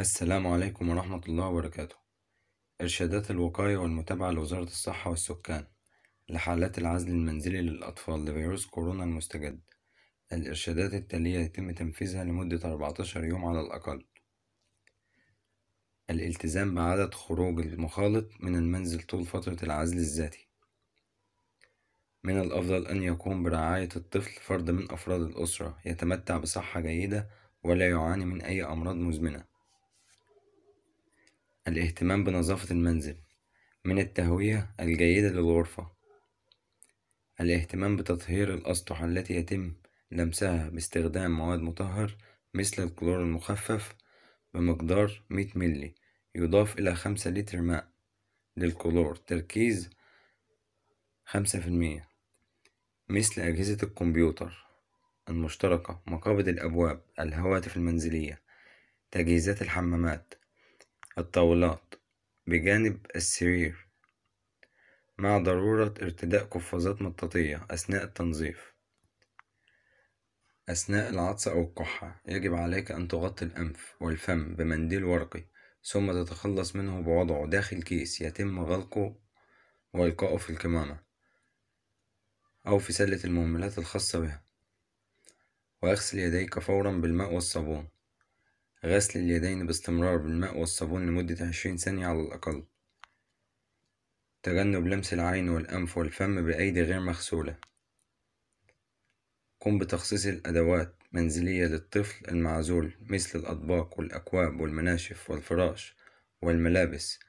السلام عليكم ورحمة الله وبركاته إرشادات الوقاية والمتابعة لوزارة الصحة والسكان لحالات العزل المنزلي للأطفال لفيروس كورونا المستجد الإرشادات التالية يتم تنفيذها لمدة 14 يوم على الأقل الالتزام بعدد خروج المخالط من المنزل طول فترة العزل الذاتي من الأفضل أن يكون برعاية الطفل فرد من أفراد الأسرة يتمتع بصحة جيدة ولا يعاني من أي أمراض مزمنة الاهتمام بنظافة المنزل من التهوية الجيدة للغرفة الاهتمام بتطهير الأسطح التي يتم لمسها باستخدام مواد مطهر مثل الكلور المخفف بمقدار 100 ملي يضاف إلى 5 لتر ماء للكلور تركيز 5% مثل أجهزة الكمبيوتر المشتركة مقابض الأبواب الهواتف المنزلية تجهيزات الحمامات الطاولات بجانب السرير مع ضرورة ارتداء قفازات مطاطية أثناء التنظيف أثناء العطس أو الكحة يجب عليك أن تغطي الأنف والفم بمنديل ورقي ثم تتخلص منه بوضعه داخل كيس يتم غلقه وإلقائه في الكمامة أو في سلة المهملات الخاصة بها وأغسل يديك فورا بالماء والصابون غسل اليدين باستمرار بالماء والصابون لمدة عشرين ثانية على الأقل تجنب لمس العين والأنف والفم بأيدي غير مغسولة قم بتخصيص الأدوات منزلية للطفل المعزول مثل الأطباق والأكواب والمناشف والفراش والملابس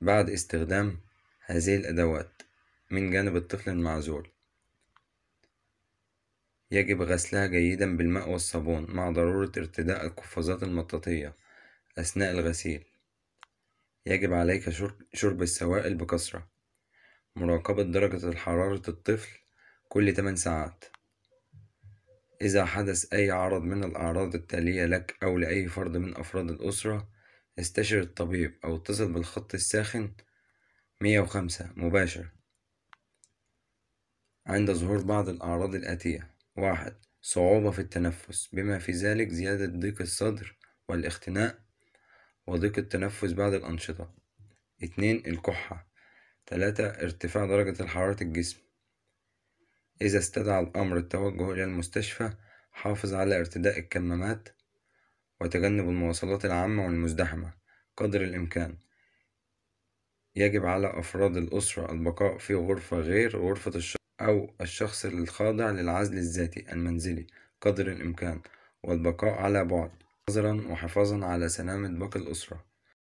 بعد استخدام هذه الأدوات من جانب الطفل المعزول يجب غسلها جيدا بالماء والصابون مع ضرورة ارتداء القفازات المطاطية أثناء الغسيل يجب عليك شرب السوائل بكثرة مراقبة درجة حرارة الطفل كل 8 ساعات إذا حدث أي عرض من الأعراض التالية لك أو لأي فرد من أفراد الأسرة استشر الطبيب أو اتصل بالخط الساخن 105 مباشر عند ظهور بعض الأعراض الآتية واحد صعوبة في التنفس بما في ذلك زيادة ضيق الصدر والاختناق وضيق التنفس بعد الأنشطة اتنين الكحة تلاتة ارتفاع درجة حرارة الجسم إذا استدعى الأمر التوجه إلى المستشفى حافظ على ارتداء الكمامات وتجنب المواصلات العامة والمزدحمة قدر الإمكان يجب على أفراد الأسرة البقاء في غرفة غير غرفة الشرطة أو الشخص الخاضع للعزل الذاتي المنزلي قدر الإمكان والبقاء على بعد حذرا وحفاظا على سلامة باقي الأسرة